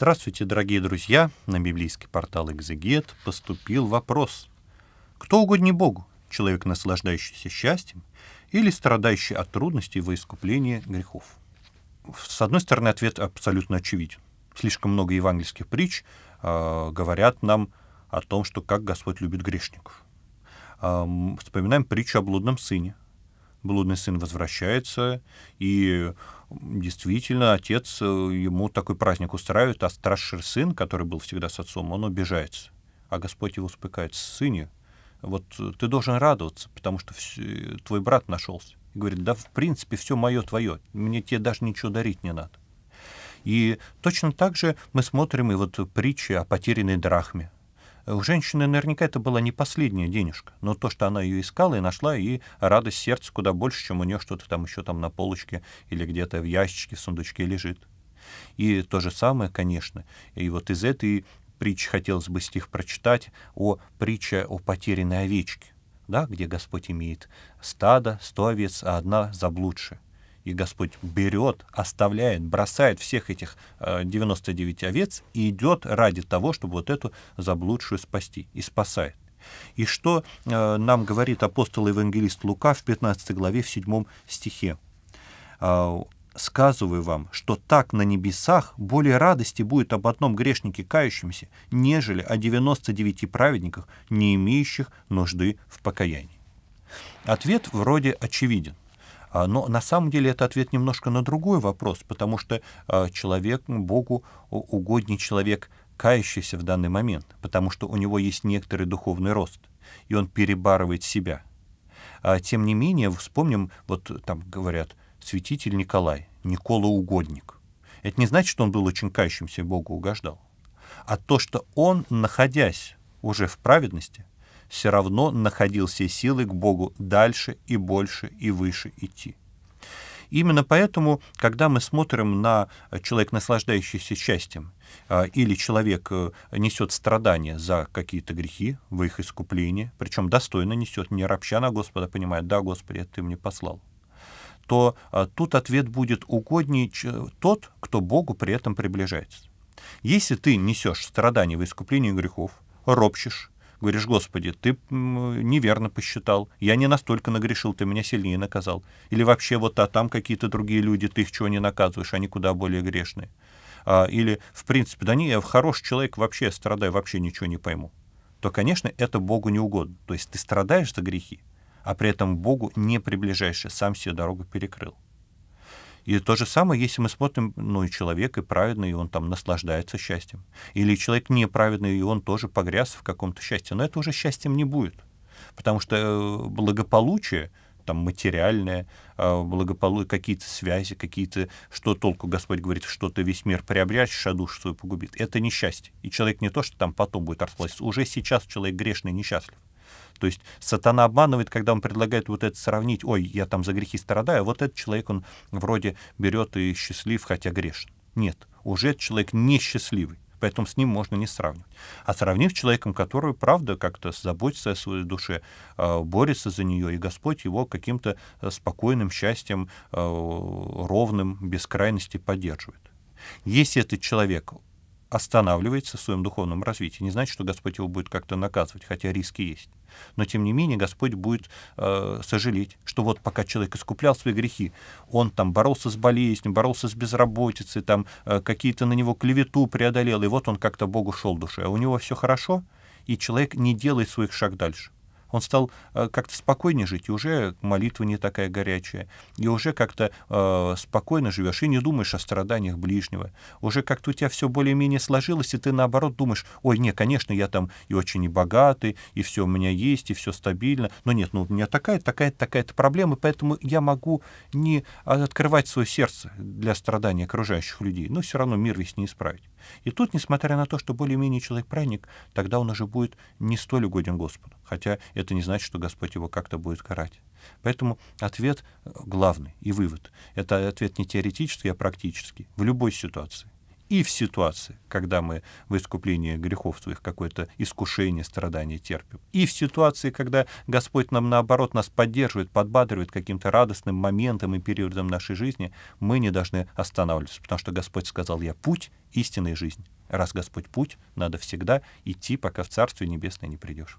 Здравствуйте, дорогие друзья! На библейский портал «Экзегет» поступил вопрос. Кто угоднее Богу? Человек, наслаждающийся счастьем, или страдающий от трудностей во искуплении грехов? С одной стороны, ответ абсолютно очевиден. Слишком много евангельских притч э, говорят нам о том, что как Господь любит грешников. Э, вспоминаем притчу о блудном сыне, блудный сын возвращается, и действительно отец э, ему такой праздник устраивает, а старший сын, который был всегда с отцом, он убежает А Господь его успокаивает, сыне, вот э, ты должен радоваться, потому что э, твой брат нашелся. И говорит, да, в принципе, все мое твое, мне тебе даже ничего дарить не надо. И точно так же мы смотрим и вот притчи о потерянной драхме. У женщины наверняка это была не последняя денежка, но то, что она ее искала и нашла, и радость сердца куда больше, чем у нее что-то там еще там на полочке или где-то в ящичке, в сундучке лежит. И то же самое, конечно, и вот из этой притчи хотелось бы стих прочитать о притче о потерянной овечке, да, где Господь имеет стадо, сто овец, а одна заблудшая. И Господь берет, оставляет, бросает всех этих 99 э, овец и идет ради того, чтобы вот эту заблудшую спасти. И спасает. И что э, нам говорит апостол-евангелист Лука в 15 главе, в 7 стихе? Э, «Сказываю вам, что так на небесах более радости будет об одном грешнике кающемся, нежели о 99 праведниках, не имеющих нужды в покаянии». Ответ вроде очевиден – а, но на самом деле это ответ немножко на другой вопрос, потому что а, человек, Богу угоднее человек, кающийся в данный момент, потому что у него есть некоторый духовный рост, и он перебарывает себя. А, тем не менее, вспомним, вот там говорят, святитель Николай, Никола Угодник. Это не значит, что он был очень кающимся и Богу угождал, а то, что он, находясь уже в праведности, все равно находил все силы к Богу дальше и больше и выше идти. Именно поэтому, когда мы смотрим на э, человек, наслаждающийся счастьем, а, или человек э, несет страдания за какие-то грехи, в их искупление, причем достойно несет, не ропща на Господа, понимает, да, Господи, ты мне послал, то а, тут ответ будет угоднее тот, кто Богу при этом приближается. Если ты несешь страдания в искуплении грехов, ропщешь, Говоришь, Господи, ты неверно посчитал, я не настолько нагрешил, ты меня сильнее наказал. Или вообще вот а там какие-то другие люди, ты их чего не наказываешь, они куда более грешные. А, или, в принципе, да не, я хороший человек, вообще страдаю, вообще ничего не пойму. То, конечно, это Богу не угодно. То есть ты страдаешь за грехи, а при этом Богу не приближаешься, сам себе дорогу перекрыл. И то же самое, если мы смотрим, ну и человек и праведный, и он там наслаждается счастьем. Или человек неправедный, и он тоже погряз в каком-то счастье. Но это уже счастьем не будет. Потому что э, благополучие, там материальное, э, благополучие, какие-то связи, какие-то, что толку Господь говорит, что ты весь мир приобретешь, а душу свою погубит. Это несчастье. И человек не то, что там потом будет расплачиваться. Уже сейчас человек грешный, несчастлив. То есть сатана обманывает, когда он предлагает вот это сравнить, ой, я там за грехи страдаю, а вот этот человек, он вроде берет и счастлив, хотя грешен. Нет, уже этот человек несчастливый поэтому с ним можно не сравнивать. А сравнив с человеком, который, правда, как-то заботится о своей душе, а, борется за нее, и Господь его каким-то э, спокойным счастьем, э, ровным, без крайности поддерживает. Если этот человек останавливается в своем духовном развитии. Не значит, что Господь его будет как-то наказывать, хотя риски есть. Но тем не менее Господь будет э, сожалеть, что вот пока человек искуплял свои грехи, он там боролся с болезнью, боролся с безработицей, там э, какие-то на него клевету преодолел, и вот он как-то Богу шел душе. А у него все хорошо, и человек не делает своих шаг дальше. Он стал э, как-то спокойнее жить, и уже молитва не такая горячая, и уже как-то э, спокойно живешь, и не думаешь о страданиях ближнего. Уже как-то у тебя все более-менее сложилось, и ты наоборот думаешь, ой, не, конечно, я там и очень и богатый, и все у меня есть, и все стабильно, но нет, ну у меня такая, такая, такая-то проблема, поэтому я могу не а, открывать свое сердце для страданий окружающих людей, но все равно мир весь не исправить. И тут, несмотря на то, что более-менее человек праздник, тогда он уже будет не столь угоден Господу, хотя это не значит, что Господь его как-то будет карать. Поэтому ответ э, главный и вывод. Это ответ не теоретический, а практический. В любой ситуации. И в ситуации, когда мы в искуплении грехов своих какое-то искушение, страдание терпим. И в ситуации, когда Господь нам наоборот нас поддерживает, подбадривает каким-то радостным моментом и периодом нашей жизни, мы не должны останавливаться, потому что Господь сказал, я путь истинной жизни. Раз Господь путь, надо всегда идти, пока в Царствие Небесное не придешь.